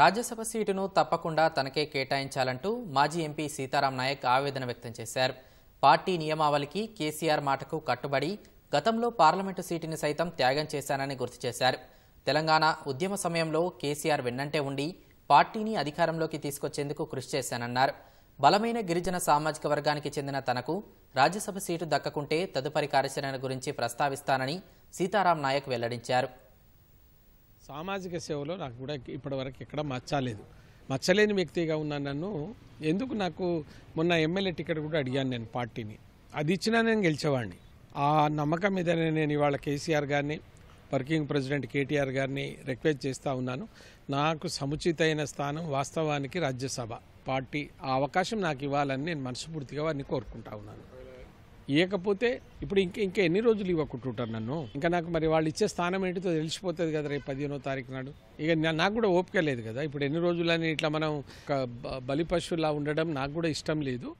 రాజ్యసభ సీటును తప్పకుండా తనకే కేటాయించాలంటూ మాజీ ఎంపీ సీతారాం నాయక్ ఆవేదన వ్యక్తం చేశారు పార్టీ నియమావళికి కేసీఆర్ మాటకు కట్టుబడి గతంలో పార్లమెంటు సీటుని సైతం త్యాగం చేశానని గుర్తు చేశారు తెలంగాణ ఉద్యమ సమయంలో కేసీఆర్ వెన్నంటే ఉండి పార్టీని అధికారంలోకి తీసుకొచ్చేందుకు కృషి చేశానన్నారు బలమైన గిరిజన సామాజిక వర్గానికి చెందిన తనకు రాజ్యసభ సీటు దక్కకుంటే తదుపరి కార్యాచరణ గురించి ప్రస్తావిస్తానని సీతారాం నాయక్ వెల్లడించారు సామాజిక సేవలో నాకు కూడా ఇప్పటివరకు ఎక్కడ మచ్చలేదు మచ్చలేని వ్యక్తిగా ఉన్నా నన్ను ఎందుకు నాకు మొన్న ఎమ్మెల్యే టికెట్ కూడా అడిగాను నేను పార్టీని అది ఇచ్చినా నేను గెలిచేవాడిని ఆ నమ్మకం మీద నేను ఇవాళ కేసీఆర్ గారిని వర్కింగ్ ప్రెసిడెంట్ కేటీఆర్ గారిని రిక్వెస్ట్ చేస్తూ ఉన్నాను నాకు సముచితమైన స్థానం వాస్తవానికి రాజ్యసభ పార్టీ ఆ అవకాశం నాకు ఇవ్వాలని నేను మనస్ఫూర్తిగా వారిని కోరుకుంటా ఉన్నాను ఇవ్వకపోతే ఇప్పుడు ఇంకా ఇంకా ఎన్ని రోజులు ఇవ్వకుంటుంటారు నన్ను ఇంకా నాకు మరి వాళ్ళు ఇచ్చే స్థానం ఏంటితో తెలిసిపోతుంది కదా రేపు పదిహేనో తారీఖు నాడు ఇక నాకు కూడా ఓపిక లేదు కదా ఇప్పుడు ఎన్ని రోజులని ఇట్లా మనం బలి పశువులా ఉండడం నాకు కూడా ఇష్టం లేదు